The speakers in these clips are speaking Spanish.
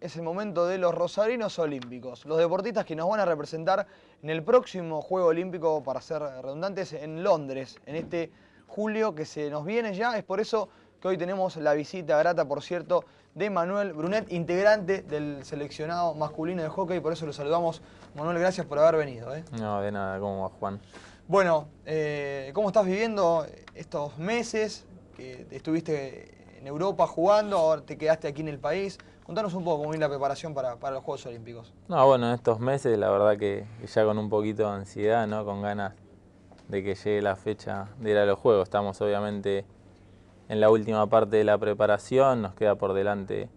es el momento de los rosarinos olímpicos, los deportistas que nos van a representar en el próximo Juego Olímpico, para ser redundantes, en Londres, en este julio que se nos viene ya. Es por eso que hoy tenemos la visita grata, por cierto, de Manuel Brunet, integrante del seleccionado masculino de hockey, por eso lo saludamos. Manuel, gracias por haber venido. ¿eh? No, de nada, ¿cómo va Juan? Bueno, eh, ¿cómo estás viviendo estos meses que estuviste en Europa jugando, ahora te quedaste aquí en el país. Contanos un poco cómo viene la preparación para, los Juegos Olímpicos. No, bueno, en estos meses la verdad que ya con un poquito de ansiedad, ¿no? con ganas de que llegue la fecha de ir a los Juegos. Estamos obviamente en la última parte de la preparación, nos queda por delante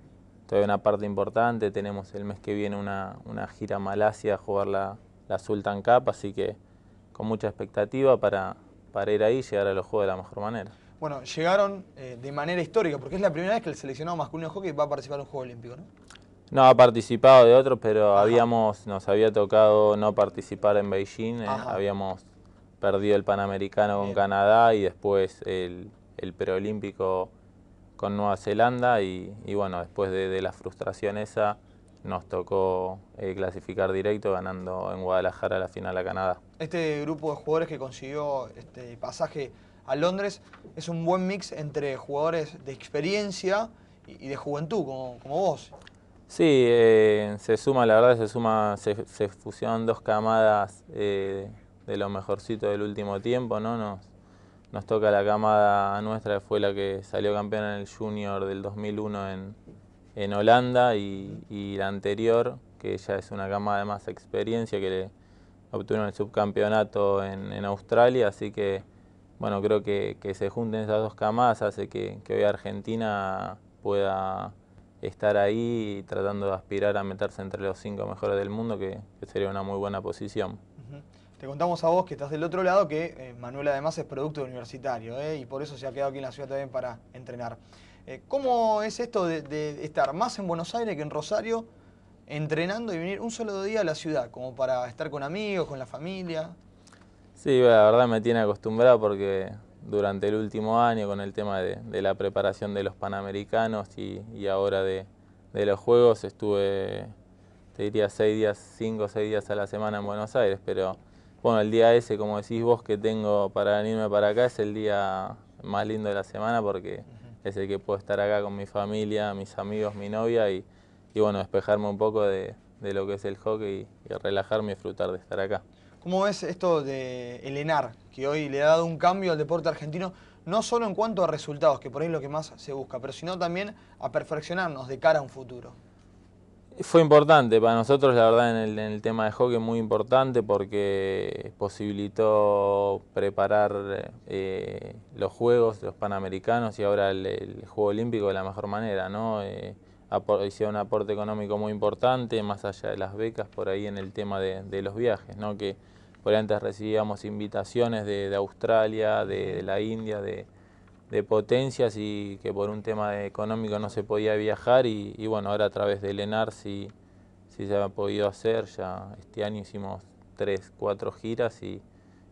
todavía una parte importante, tenemos el mes que viene una, gira a Malasia a jugar la, Sultan Cup, así que con mucha expectativa para, para ir ahí y llegar a los Juegos de la mejor manera. Bueno, llegaron eh, de manera histórica, porque es la primera vez que el seleccionado masculino de hockey va a participar en un Juego Olímpico, ¿no? No, ha participado de otros, pero habíamos, nos había tocado no participar en Beijing, eh, habíamos perdido el Panamericano con Canadá y después el, el Preolímpico con Nueva Zelanda y, bueno, después de, la frustración esa nos tocó eh, clasificar directo ganando en Guadalajara la final a Canadá. Este grupo de jugadores que consiguió este pasaje a Londres, es un buen mix entre jugadores de experiencia y, de juventud, como, vos. Sí, eh, se suma, la verdad, se suma, se, fusionan dos camadas eh, de lo mejorcito del último tiempo, ¿no? Nos, nos toca la camada nuestra, que fue la que salió campeona en el Junior del 2001 en, Holanda y, la anterior, que ya es una camada de más experiencia, que obtuvo en el subcampeonato en, en Australia, así que bueno, creo que, que, se junten esas dos camas hace que, hoy Argentina pueda estar ahí tratando de aspirar a meterse entre los cinco mejores del mundo, que, sería una muy buena posición. Te contamos a vos que estás del otro lado, que eh, Manuel además es producto universitario eh, y por eso se ha quedado aquí en la ciudad también para entrenar. Eh, ¿Cómo es esto de, de estar más en Buenos Aires que en Rosario, entrenando y venir un solo día a la ciudad, como para estar con amigos, con la familia? Sí, la verdad me tiene acostumbrado porque durante el último año con el tema de, la preparación de los Panamericanos y, ahora de, los Juegos estuve, te diría, seis días, cinco o seis días a la semana en Buenos Aires, pero bueno, el día ese, como decís vos, que tengo para venirme para acá es el día más lindo de la semana porque es el que puedo estar acá con mi familia, mis amigos, mi novia y, bueno, despejarme un poco de, lo que es el hockey y relajarme y disfrutar de estar acá. ¿Cómo ves esto de el que hoy le ha dado un cambio al deporte argentino, no solo en cuanto a resultados, que por ahí es lo que más se busca, pero sino también a perfeccionarnos de cara a un futuro? Fue importante para nosotros, la verdad, en el, tema de hockey muy importante porque posibilitó preparar eh, los Juegos, los Panamericanos y ahora el, Juego Olímpico de la mejor manera, ¿no? Eh, un aporte económico muy importante, más allá de las becas, por ahí en el tema de, los viajes, ¿no? Que, por antes recibíamos invitaciones de, Australia, de, la India, de, potencias y que por un tema económico no se podía viajar y, bueno, ahora a través del ENAR sí, se ha podido hacer, ya este año hicimos tres, cuatro giras y,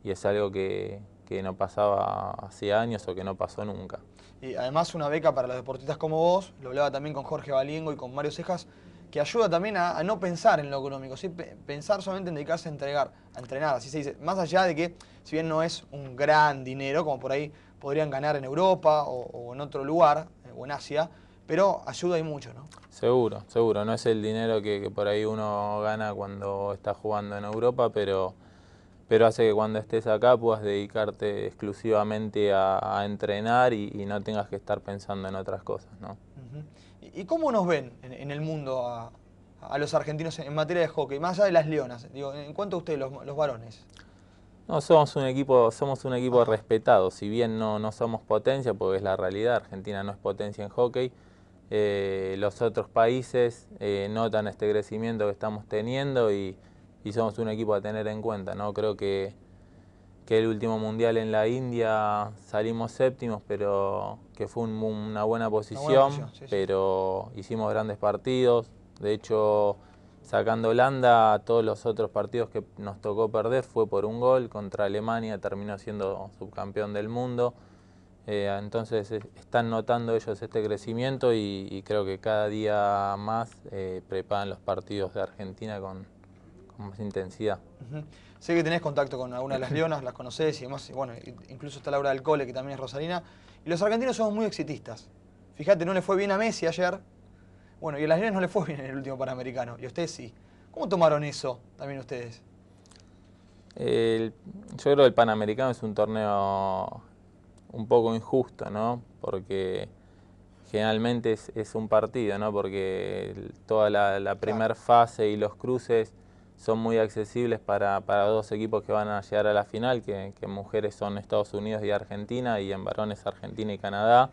es algo que, no pasaba hace años o que no pasó nunca. Y además una beca para los deportistas como vos, lo hablaba también con Jorge Balingo y con Mario Cejas, que ayuda también a, no pensar en lo económico, ¿sí? pensar solamente en dedicarse a entregar, a entrenar, así se dice. Más allá de que, si bien no es un gran dinero, como por ahí podrían ganar en Europa o, en otro lugar, eh, o en Asia, pero ayuda y mucho, ¿no? Seguro, seguro. No es el dinero que, por ahí uno gana cuando está jugando en Europa, pero pero hace que cuando estés acá puedas dedicarte exclusivamente a, entrenar y, no tengas que estar pensando en otras cosas, ¿no? ¿Y cómo nos ven en, el mundo a, los argentinos en, materia de hockey, más allá de las leonas? Digo, ¿En cuanto a ustedes, los, varones? No, somos un equipo, somos un equipo respetado, si bien no, somos potencia, porque es la realidad, Argentina no es potencia en hockey, eh, los otros países eh, notan este crecimiento que estamos teniendo y, y somos un equipo a tener en cuenta, ¿no? Creo que que el último mundial en la India salimos séptimos, pero que fue una buena posición, pero hicimos grandes partidos. De hecho, sacando Holanda, todos los otros partidos que nos tocó perder fue por un gol. Contra Alemania terminó siendo subcampeón del mundo. Eh, entonces están notando ellos este crecimiento y, creo que cada día más eh, preparan los partidos de Argentina con, más intensidad. Sé que tenés contacto con alguna de las leonas, las conocés y demás. bueno, incluso está Laura del Cole, que también es rosarina. Y los argentinos somos muy exitistas. Fíjate, no le fue bien a Messi ayer. Bueno, y a las leonas no le fue bien en el último Panamericano. Y a ustedes sí. ¿Cómo tomaron eso también ustedes? yo creo que el Panamericano es un torneo un poco injusto, ¿no? Porque generalmente es, un partido, ¿no? Porque toda la, primera fase y los cruces son muy accesibles para, para, dos equipos que van a llegar a la final, que, en mujeres son Estados Unidos y Argentina, y en varones Argentina y Canadá,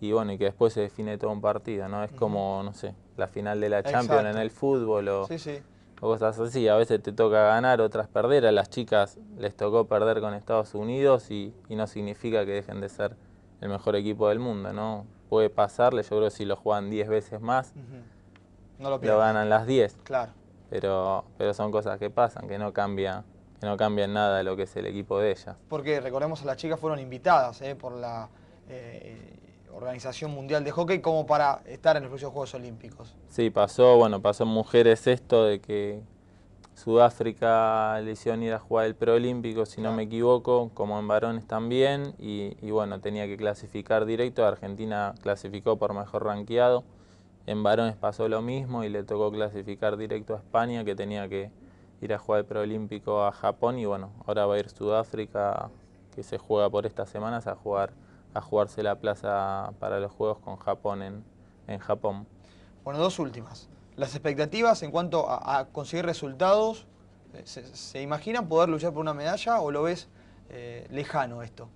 y bueno, y que después se define todo un partido, ¿no? Es como, no sé, la final de la Champions en el fútbol o, cosas así. A veces te toca ganar, otras perder. A las chicas les tocó perder con Estados Unidos y, no significa que dejen de ser el mejor equipo del mundo, ¿no? Puede pasarle, yo creo que si lo juegan 10 veces más, no lo, lo, ganan las 10. Claro pero, pero son cosas que pasan, que no cambia que no cambian nada lo que es el equipo de ella Porque recordemos a las chicas fueron invitadas eh, por la eh, Organización Mundial de Hockey como para estar en los de Juegos Olímpicos. Sí, pasó, bueno, pasó en mujeres esto de que Sudáfrica le hicieron ir a jugar el preolímpico, si no me equivoco, como en varones también, y, y, bueno, tenía que clasificar directo, Argentina clasificó por mejor ranqueado, en varones pasó lo mismo y le tocó clasificar directo a España, que tenía que ir a jugar el preolímpico a Japón y bueno, ahora va a ir Sudáfrica, que se juega por estas semanas, a jugar a jugarse la plaza para los Juegos con Japón en, Japón. Bueno, dos últimas. Las expectativas en cuanto a, conseguir resultados, eh, ¿se, imaginan poder luchar por una medalla o lo ves eh, lejano esto?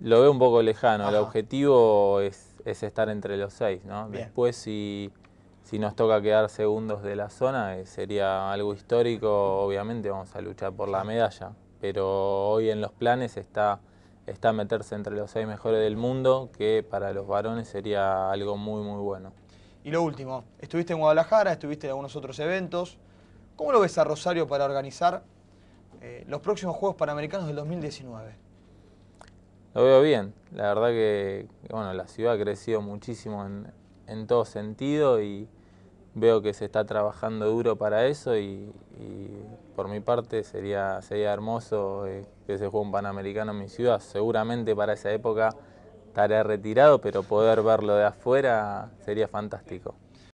Lo veo un poco lejano. El objetivo es es estar entre los seis, ¿no? Después si, si nos toca quedar segundos de la zona, eh, sería algo histórico, obviamente vamos a luchar por la medalla, pero hoy en los planes está, está meterse entre los seis mejores del mundo, que para los varones sería algo muy, muy bueno. Y lo último, estuviste en Guadalajara, estuviste en algunos otros eventos, ¿cómo lo ves a Rosario para organizar eh, los próximos Juegos Panamericanos del 2019? lo veo bien. La verdad que, bueno, la ciudad ha crecido muchísimo en, en todo sentido y veo que se está trabajando duro para eso y, por mi parte sería, sería hermoso eh, que se juegue un Panamericano en mi ciudad. Seguramente para esa época estaré retirado, pero poder verlo de afuera sería fantástico.